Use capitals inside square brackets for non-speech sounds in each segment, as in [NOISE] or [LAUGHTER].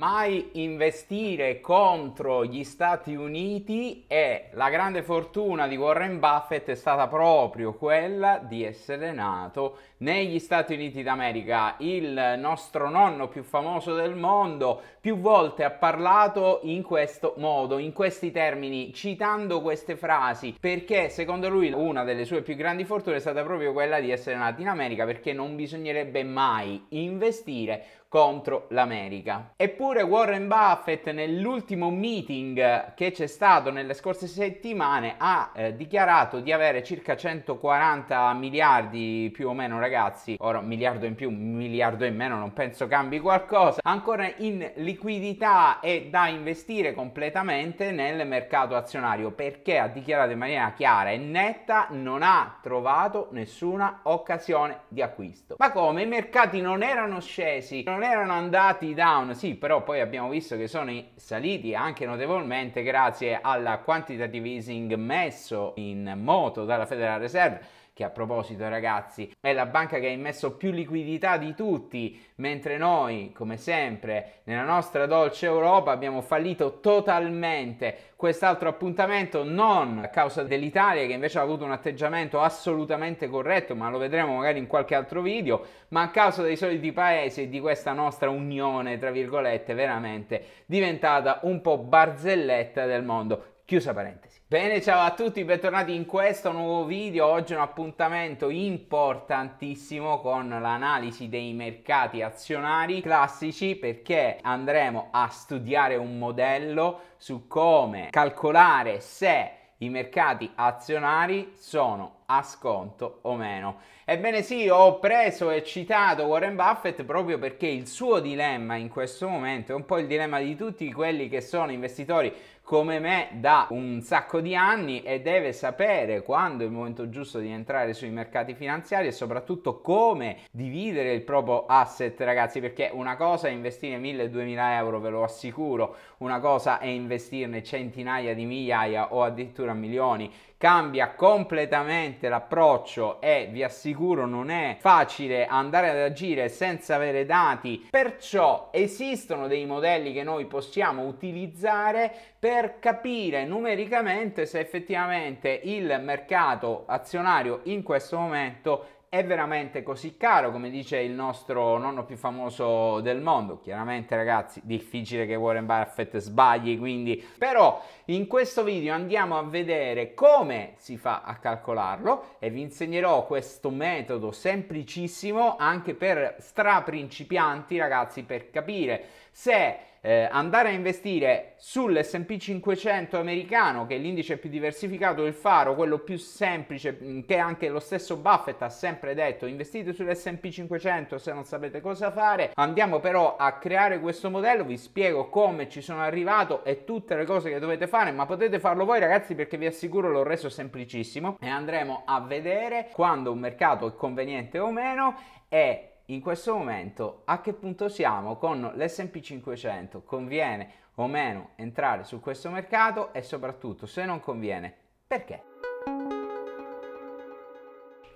Mai investire contro gli Stati Uniti e la grande fortuna di Warren Buffett è stata proprio quella di essere nato negli Stati Uniti d'America. Il nostro nonno più famoso del mondo più volte ha parlato in questo modo, in questi termini, citando queste frasi, perché secondo lui una delle sue più grandi fortune è stata proprio quella di essere nato in America, perché non bisognerebbe mai investire contro l'America. Eppure Warren Buffett nell'ultimo meeting che c'è stato nelle scorse settimane ha eh, dichiarato di avere circa 140 miliardi più o meno ragazzi, ora un miliardo in più, un miliardo in meno, non penso cambi qualcosa, ancora in liquidità liquidità è da investire completamente nel mercato azionario perché ha dichiarato in maniera chiara e netta non ha trovato nessuna occasione di acquisto. Ma come? I mercati non erano scesi, non erano andati down, sì, però poi abbiamo visto che sono saliti anche notevolmente grazie al quantitative easing messo in moto dalla Federal Reserve che a proposito ragazzi è la banca che ha immesso più liquidità di tutti, mentre noi, come sempre, nella nostra dolce Europa abbiamo fallito totalmente. Quest'altro appuntamento non a causa dell'Italia che invece ha avuto un atteggiamento assolutamente corretto, ma lo vedremo magari in qualche altro video, ma a causa dei soliti paesi e di questa nostra unione, tra virgolette, veramente diventata un po' barzelletta del mondo. Chiusa parentesi. Bene, ciao a tutti, bentornati in questo nuovo video. Oggi un appuntamento importantissimo con l'analisi dei mercati azionari classici perché andremo a studiare un modello su come calcolare se i mercati azionari sono a sconto o meno. Ebbene sì, ho preso e citato Warren Buffett proprio perché il suo dilemma in questo momento è un po' il dilemma di tutti quelli che sono investitori come me da un sacco di anni e deve sapere quando è il momento giusto di entrare sui mercati finanziari e soprattutto come dividere il proprio asset ragazzi perché una cosa è investire 1000-2000 euro ve lo assicuro una cosa è investirne centinaia di migliaia o addirittura milioni cambia completamente l'approccio e vi assicuro non è facile andare ad agire senza avere dati, perciò esistono dei modelli che noi possiamo utilizzare per capire numericamente se effettivamente il mercato azionario in questo momento è veramente così caro come dice il nostro nonno più famoso del mondo? Chiaramente ragazzi, difficile che Warren Buffett sbagli, quindi però in questo video andiamo a vedere come si fa a calcolarlo e vi insegnerò questo metodo semplicissimo anche per stra principianti ragazzi, per capire se eh, andare a investire sull'SP 500 americano, che è l'indice più diversificato del faro, quello più semplice, mm, che anche lo stesso Buffett ha sempre detto, investite sull'SP 500 se non sapete cosa fare, andiamo però a creare questo modello, vi spiego come ci sono arrivato e tutte le cose che dovete fare, ma potete farlo voi ragazzi perché vi assicuro l'ho reso semplicissimo e andremo a vedere quando un mercato è conveniente o meno e in questo momento a che punto siamo con l'S&P 500, conviene o meno entrare su questo mercato e soprattutto se non conviene perché?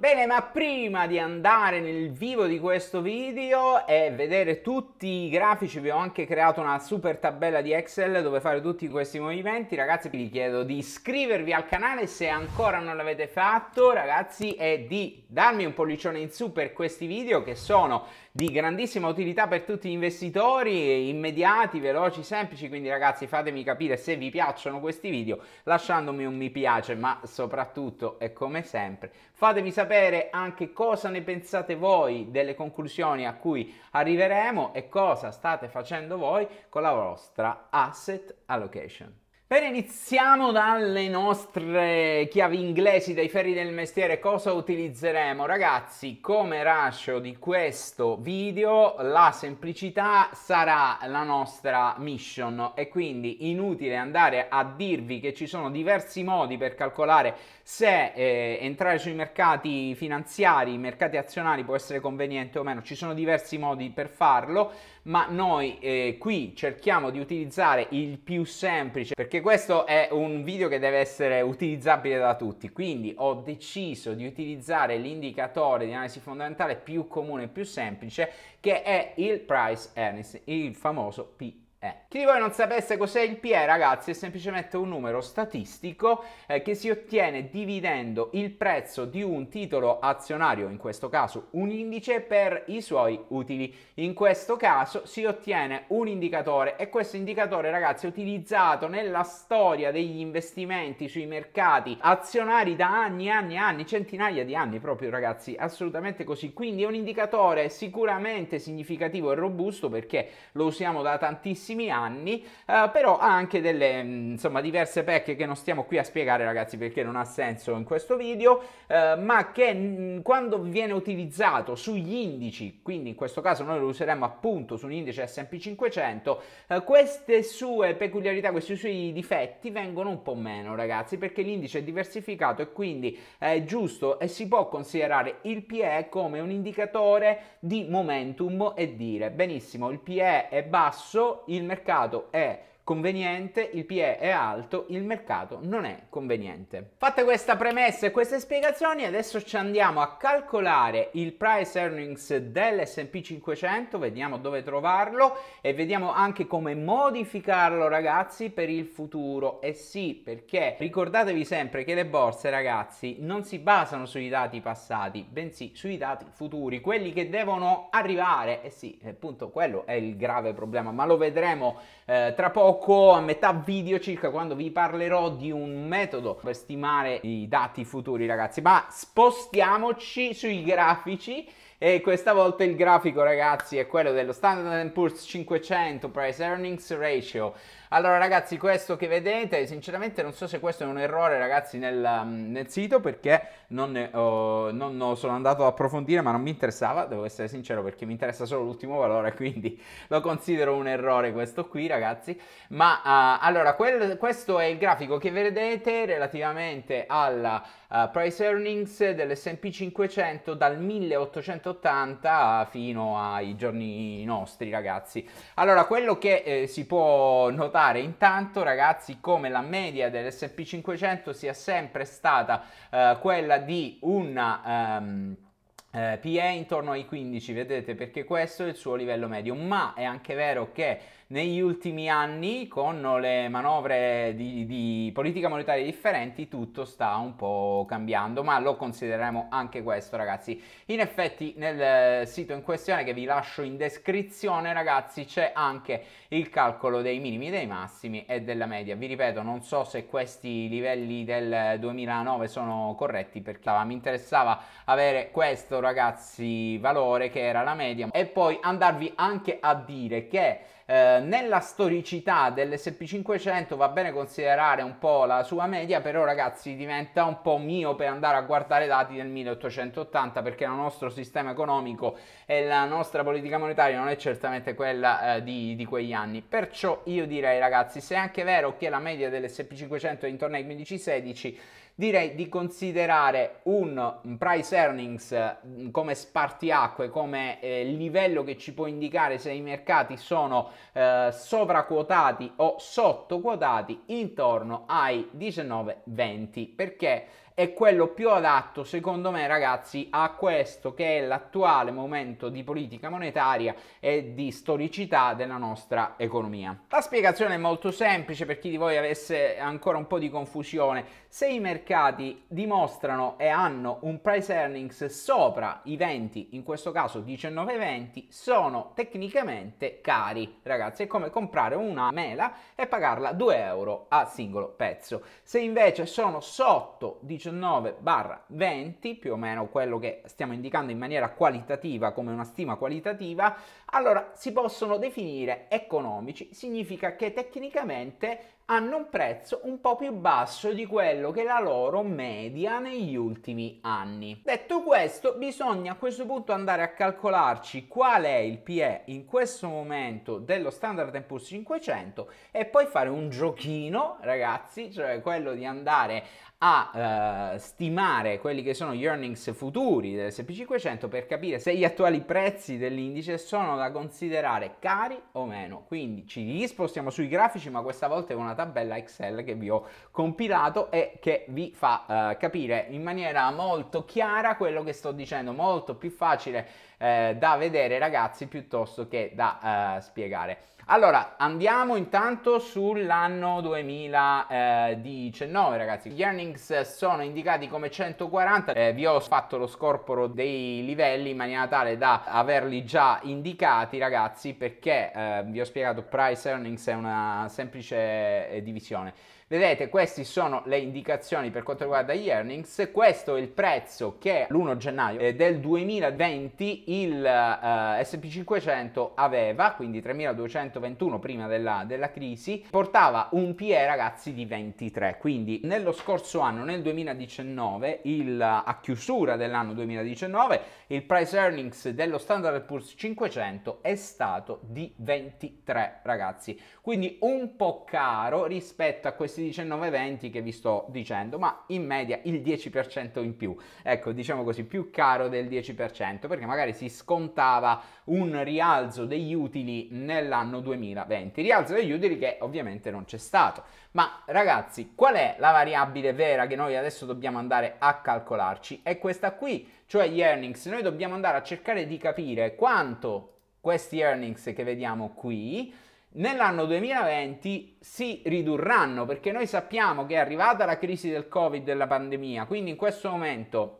Bene, ma prima di andare nel vivo di questo video e vedere tutti i grafici, vi ho anche creato una super tabella di Excel dove fare tutti questi movimenti. Ragazzi, vi chiedo di iscrivervi al canale se ancora non l'avete fatto, ragazzi, e di darmi un pollicione in su per questi video che sono di grandissima utilità per tutti gli investitori, immediati, veloci, semplici, quindi ragazzi fatemi capire se vi piacciono questi video lasciandomi un mi piace, ma soprattutto e come sempre fatemi sapere anche cosa ne pensate voi delle conclusioni a cui arriveremo e cosa state facendo voi con la vostra asset allocation. Bene, iniziamo dalle nostre chiavi inglesi, dai ferri del mestiere. Cosa utilizzeremo? Ragazzi, come ratio di questo video, la semplicità sarà la nostra mission e quindi inutile andare a dirvi che ci sono diversi modi per calcolare se eh, entrare sui mercati finanziari, i mercati azionari può essere conveniente o meno, ci sono diversi modi per farlo, ma noi eh, qui cerchiamo di utilizzare il più semplice perché questo è un video che deve essere utilizzabile da tutti, quindi ho deciso di utilizzare l'indicatore di analisi fondamentale più comune e più semplice che è il price earnings, il famoso PE. Eh. Chi di voi non sapesse cos'è il PE, ragazzi, è semplicemente un numero statistico eh, che si ottiene dividendo il prezzo di un titolo azionario, in questo caso un indice, per i suoi utili. In questo caso si ottiene un indicatore e questo indicatore, ragazzi, è utilizzato nella storia degli investimenti sui mercati azionari da anni e anni e anni, centinaia di anni proprio, ragazzi, assolutamente così. Quindi è un indicatore sicuramente significativo e robusto perché lo usiamo da tantissimi tantissimi anni, eh, però ha anche delle mm, insomma diverse pecche che non stiamo qui a spiegare ragazzi perché non ha senso in questo video, eh, ma che mh, mm, quando viene utilizzato sugli indici, quindi in questo caso noi lo useremo appunto su un indice S&P 500, eh, queste sue peculiarità, questi suoi difetti vengono un po' meno ragazzi perché l'indice è diversificato e quindi è giusto e si può considerare il PE come un indicatore di momentum e dire benissimo il PE è basso, il il mercato è conveniente, il PE è alto, il mercato non è conveniente. Fatta questa premessa e queste spiegazioni, adesso ci andiamo a calcolare il price earnings dell'S&P 500, vediamo dove trovarlo e vediamo anche come modificarlo ragazzi per il futuro. E sì, perché ricordatevi sempre che le borse ragazzi non si basano sui dati passati, bensì sui dati futuri, quelli che devono arrivare. E sì, appunto quello è il grave problema, ma lo vedremo eh, tra poco poco, a metà video circa, quando vi parlerò di un metodo per stimare i dati futuri, ragazzi. Ma spostiamoci sui grafici. E questa volta il grafico, ragazzi, è quello dello Standard Poor's 500 Price Earnings Ratio allora ragazzi, questo che vedete, sinceramente non so se questo è un errore ragazzi nel, um, nel sito perché non, ne, oh, non sono andato ad approfondire ma non mi interessava, devo essere sincero perché mi interessa solo l'ultimo valore, [LAUGHS] quindi lo considero un errore questo qui ragazzi. Ma uh, allora quel, questo è il grafico che vedete relativamente alla uh, price earnings dell'S&P 500 dal 1880 fino ai giorni nostri ragazzi. Allora quello che eh, si può notare notare intanto ragazzi come la media dell'SP 500 sia sempre stata eh, quella di una... Ehm, eh, PE intorno ai 15, vedete, perché questo è il suo livello medio, ma è anche vero che negli ultimi anni con le manovre di, di politica monetaria differenti tutto sta un po' cambiando, ma lo considereremo anche questo ragazzi. In effetti nel sito in questione che vi lascio in descrizione ragazzi c'è anche il calcolo dei minimi, dei massimi e della media. Vi ripeto, non so se questi livelli del 2009 sono corretti perché mi interessava avere questo ragazzi valore che era la media e poi andarvi anche a dire che eh, nella storicità dell'SP500 va bene considerare un po' la sua media, però ragazzi diventa un po' mio per andare a guardare dati del 1880 perché il nostro sistema economico e la nostra politica monetaria non è certamente quella eh, di, di, quegli anni. Perciò io direi ragazzi, se è anche vero che la media dell'SP500 è intorno ai 15-16, direi di considerare un price earnings mm, come spartiacque, come eh, livello che ci può indicare se i mercati sono eh, sovraquotati o sottoquotati intorno ai 19-20 perché è quello più adatto, secondo me, ragazzi, a questo che è l'attuale momento di politica monetaria e di storicità della nostra economia. La spiegazione è molto semplice per chi di voi avesse ancora un po' di confusione. Se i mercati dimostrano e hanno un price earnings sopra i 20, in questo caso 19,20, sono tecnicamente cari, ragazzi. È come comprare una mela e pagarla 2 euro a singolo pezzo. Se invece sono sotto 19,20, 19-20, più o meno quello che stiamo indicando in maniera qualitativa come una stima qualitativa, allora si possono definire economici, significa che tecnicamente hanno un prezzo un po' più basso di quello che la loro media negli ultimi anni. Detto questo, bisogna a questo punto andare a calcolarci qual è il PE in questo momento dello Standard Poor's 500 e poi fare un giochino, ragazzi, cioè quello di andare a eh, stimare quelli che sono gli earnings futuri dell'SP 500 per capire se gli attuali prezzi dell'indice sono da considerare cari o meno. Quindi ci rispostiamo sui grafici, ma questa volta è una tabella Excel che vi ho compilato e che vi fa eh, capire in maniera molto chiara quello che sto dicendo, molto più facile eh, da vedere ragazzi piuttosto che da eh, spiegare. Allora, andiamo intanto sull'anno 2019, eh, ragazzi. Gli earnings sono indicati come 140. Eh, vi ho fatto lo scorporo dei livelli in maniera tale da averli già indicati, ragazzi, perché eh, vi ho spiegato price earnings è una semplice eh, divisione. Vedete, queste sono le indicazioni per quanto riguarda gli earnings. Questo è il prezzo che l'1 gennaio eh, del 2020 il eh, SP 500 aveva, quindi 3221 prima della, della crisi, portava un PE ragazzi di 23. Quindi nello scorso anno, nel 2019, il, a chiusura dell'anno 2019, il price earnings dello Standard Poor's 500 è stato di 23 ragazzi. Quindi un po' caro rispetto a questi questi 19,20 che vi sto dicendo, ma in media il 10% in più. Ecco, diciamo così, più caro del 10%, perché magari si scontava un rialzo degli utili nell'anno 2020. Rialzo degli utili che ovviamente non c'è stato. Ma ragazzi, qual è la variabile vera che noi adesso dobbiamo andare a calcolarci? È questa qui, cioè gli earnings. Noi dobbiamo andare a cercare di capire quanto questi earnings che vediamo qui nell'anno 2020 si ridurranno perché noi sappiamo che è arrivata la crisi del Covid, della pandemia, quindi in questo momento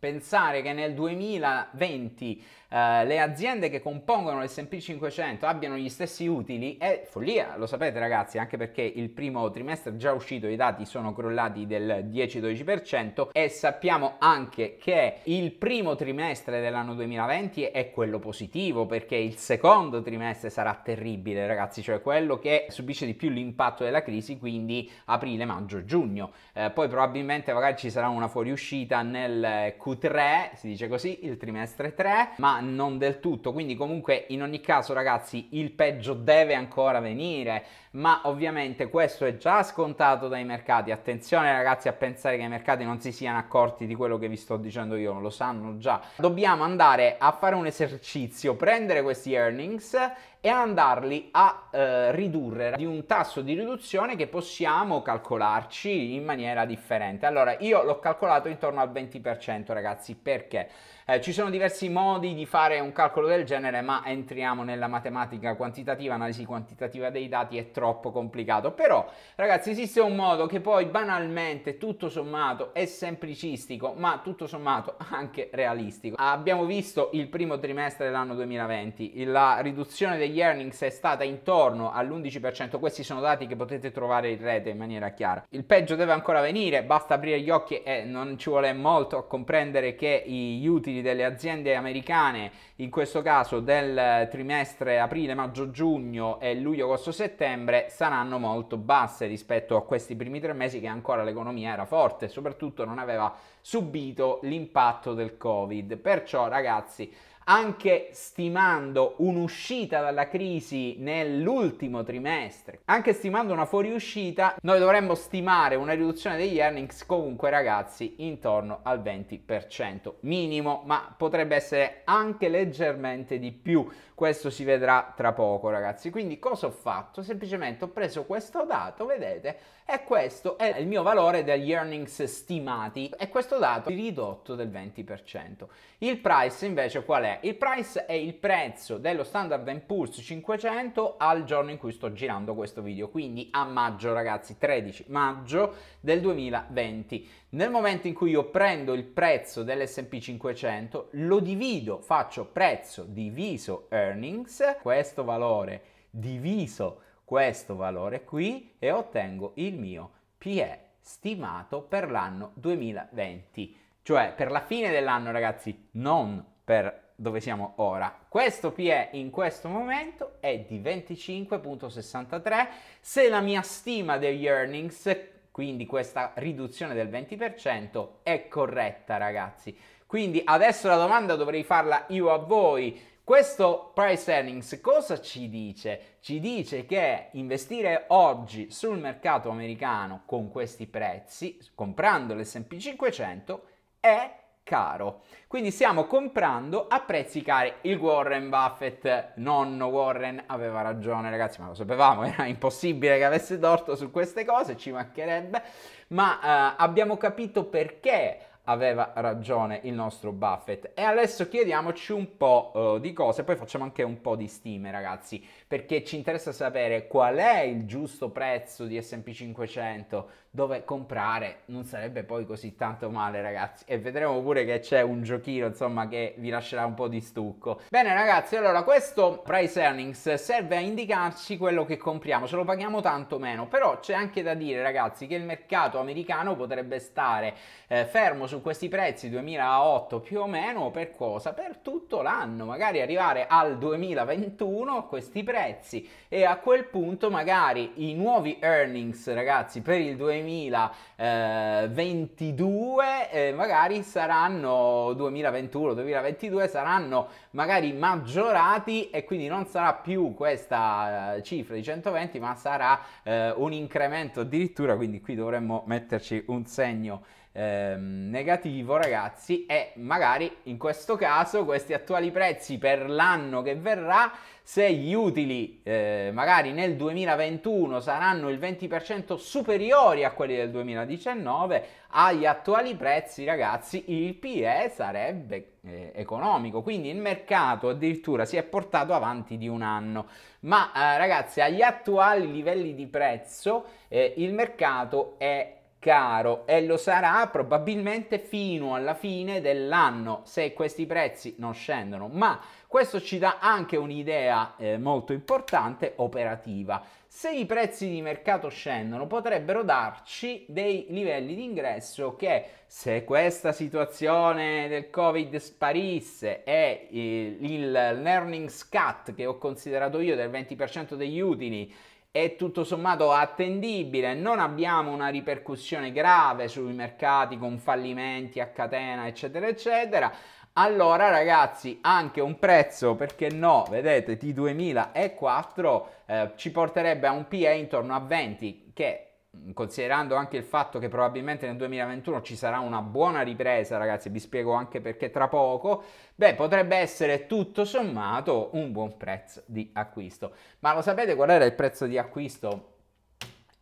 pensare che nel 2020 eh, le aziende che compongono l'S&P 500 abbiano gli stessi utili è follia, lo sapete ragazzi, anche perché il primo trimestre già uscito i dati sono crollati del 10-12% e sappiamo anche che il primo trimestre dell'anno 2020 è quello positivo perché il secondo trimestre sarà terribile ragazzi, cioè quello che subisce di più l'impatto della crisi, quindi aprile, maggio, giugno. Eh, poi probabilmente magari ci sarà una fuoriuscita nel Q3, si dice così, il trimestre 3, ma non del tutto, quindi comunque in ogni caso ragazzi il peggio deve ancora venire, ma ovviamente questo è già scontato dai mercati. Attenzione ragazzi a pensare che i mercati non si siano accorti di quello che vi sto dicendo io, lo sanno già. Dobbiamo andare a fare un esercizio, prendere questi earnings e andarli a eh, ridurre di un tasso di riduzione che possiamo calcolarci in maniera differente. Allora, io l'ho calcolato intorno al 20%, ragazzi, perché eh, ci sono diversi modi di fare un calcolo del genere, ma entriamo nella matematica quantitativa, analisi quantitativa dei dati e troviamo troppo complicato. Però, ragazzi, esiste un modo che poi banalmente, tutto sommato, è semplicistico, ma tutto sommato anche realistico. Abbiamo visto il primo trimestre dell'anno 2020, la riduzione degli earnings è stata intorno all'11%, questi sono dati che potete trovare in rete in maniera chiara. Il peggio deve ancora venire, basta aprire gli occhi e non ci vuole molto a comprendere che gli utili delle aziende americane, in questo caso del trimestre aprile, maggio, giugno e luglio, agosto, settembre, settembre saranno molto basse rispetto a questi primi tre mesi che ancora l'economia era forte e soprattutto non aveva subito l'impatto del Covid. Perciò ragazzi anche stimando un'uscita dalla crisi nell'ultimo trimestre, anche stimando una fuoriuscita, noi dovremmo stimare una riduzione degli earnings comunque ragazzi intorno al 20% minimo, ma potrebbe essere anche leggermente di più. Questo si vedrà tra poco ragazzi. Quindi cosa ho fatto? Semplicemente ho preso questo dato, vedete, e questo è il mio valore degli earnings stimati e questo dato è ridotto del 20%. Il price invece qual è? il price è il prezzo dello Standard impulse 500 al giorno in cui sto girando questo video, quindi a maggio ragazzi, 13 maggio del 2020. Nel momento in cui io prendo il prezzo dell'S&P 500, lo divido, faccio prezzo diviso earnings, questo valore diviso questo valore qui e ottengo il mio PE stimato per l'anno 2020, cioè per la fine dell'anno ragazzi, non per dove siamo ora. Questo PE in questo momento è di 25.63. Se la mia stima degli earnings, quindi questa riduzione del 20%, è corretta, ragazzi. Quindi adesso la domanda dovrei farla io a voi. Questo price earnings cosa ci dice? Ci dice che investire oggi sul mercato americano con questi prezzi, comprando l'SP 500, è caro. Quindi stiamo comprando a prezzi cari il Warren Buffett, nonno Warren aveva ragione ragazzi, ma lo sapevamo, [LAUGHS] era impossibile che avesse torto su queste cose, ci mancherebbe, ma eh, abbiamo capito perché aveva ragione il nostro Buffett. E adesso chiediamoci un po' uh, di cose, poi facciamo anche un po' di stime, ragazzi, perché ci interessa sapere qual è il giusto prezzo di SP 500 dove comprare non sarebbe poi così tanto male ragazzi e vedremo pure che c'è un giochino insomma che vi lascerà un po' di stucco bene ragazzi allora questo price earnings serve a indicarci quello che compriamo ce lo paghiamo tanto meno però c'è anche da dire ragazzi che il mercato americano potrebbe stare eh, fermo su questi prezzi 2008 più o meno per cosa? per tutto l'anno magari arrivare al 2021 a questi prezzi e a quel punto magari i nuovi earnings ragazzi per il 2021 2022 eh, eh, magari saranno 2021-2022 saranno magari maggiorati e quindi non sarà più questa eh, cifra di 120 ma sarà eh, un incremento addirittura quindi qui dovremmo metterci un segno ehm, negativo ragazzi e magari in questo caso questi attuali prezzi per l'anno che verrà se gli utili eh, magari nel 2021 saranno il 20% superiori a quelli del 2019 agli attuali prezzi ragazzi il PE sarebbe eh, economico quindi il mercato addirittura si è portato avanti di un anno ma eh, ragazzi agli attuali livelli di prezzo eh, il mercato è caro e lo sarà probabilmente fino alla fine dell'anno se questi prezzi non scendono ma questo ci dà anche un'idea eh, molto importante operativa se i prezzi di mercato scendono potrebbero darci dei livelli di ingresso che se questa situazione del covid sparisse e eh, il learning scat che ho considerato io del 20% degli utili è tutto sommato attendibile, non abbiamo una ripercussione grave sui mercati con fallimenti a catena, eccetera, eccetera. Allora ragazzi, anche un prezzo, perché no, vedete, T2004 eh, ci porterebbe a un PE intorno a 20, che considerando anche il fatto che probabilmente nel 2021 ci sarà una buona ripresa, ragazzi, vi spiego anche perché tra poco, beh, potrebbe essere tutto sommato un buon prezzo di acquisto. Ma lo sapete qual era il prezzo di acquisto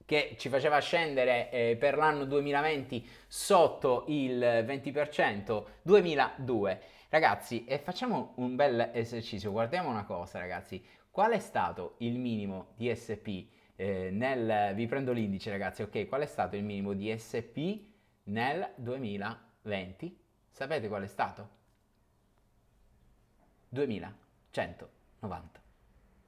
che ci faceva scendere eh, per l'anno 2020 sotto il 20%? 2002. Ragazzi, e facciamo un bel esercizio, guardiamo una cosa, ragazzi. Qual è stato il minimo di SP? eh, nel, vi prendo l'indice ragazzi, ok, qual è stato il minimo di SP nel 2020? Sapete qual è stato? 2190.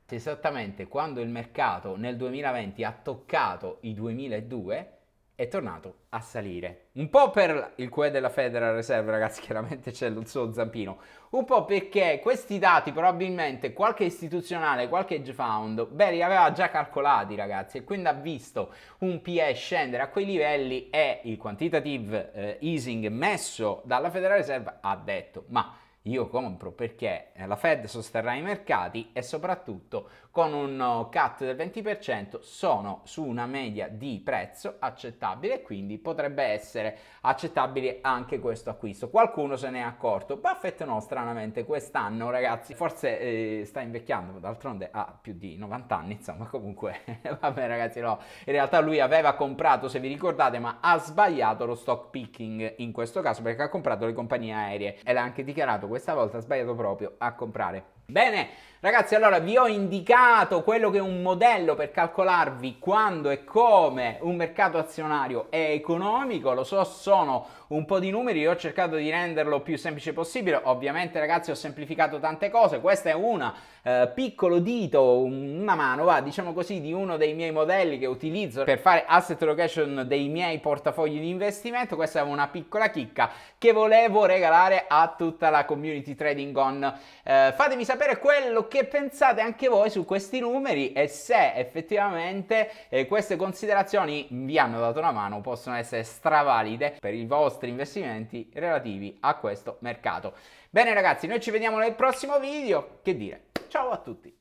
Esattamente quando il mercato nel 2020 ha toccato i 2002, è tornato a salire. Un po' per il QE della Federal Reserve, ragazzi, [LAUGHS] chiaramente c'è il suo zampino, un po' perché questi dati probabilmente qualche istituzionale, qualche hedge fund, beh, li aveva già calcolati, ragazzi, e quindi ha visto un PE scendere a quei livelli e il quantitative eh, easing messo dalla Federal Reserve ha detto, ma io compro perché eh, la Fed sosterrà i mercati e soprattutto con un oh, cut del 20% sono su una media di prezzo accettabile quindi potrebbe essere accettabile anche questo acquisto. Qualcuno se ne è accorto, Buffett no stranamente quest'anno ragazzi forse eh, sta invecchiando, d'altronde ha più di 90 anni insomma comunque [LAUGHS] vabbè ragazzi no, in realtà lui aveva comprato se vi ricordate ma ha sbagliato lo stock picking in questo caso perché ha comprato le compagnie aeree e l'ha anche dichiarato questa volta ha sbagliato proprio a comprare. Bene, ragazzi, allora vi ho indicato quello che è un modello per calcolarvi quando e come un mercato azionario è economico. Lo so, sono un po' di numeri, io ho cercato di renderlo più semplice possibile. Ovviamente, ragazzi, ho semplificato tante cose. Questa è una eh, piccolo dito, una mano, va, diciamo così, di uno dei miei modelli che utilizzo per fare asset allocation dei miei portafogli di investimento. Questa è una piccola chicca che volevo regalare a tutta la community trading on. Eh, fatemi sapere sapere quello che pensate anche voi su questi numeri e se effettivamente eh, queste considerazioni vi hanno dato una mano, possono essere stravalide per i vostri investimenti relativi a questo mercato. Bene ragazzi, noi ci vediamo nel prossimo video, che dire, ciao a tutti!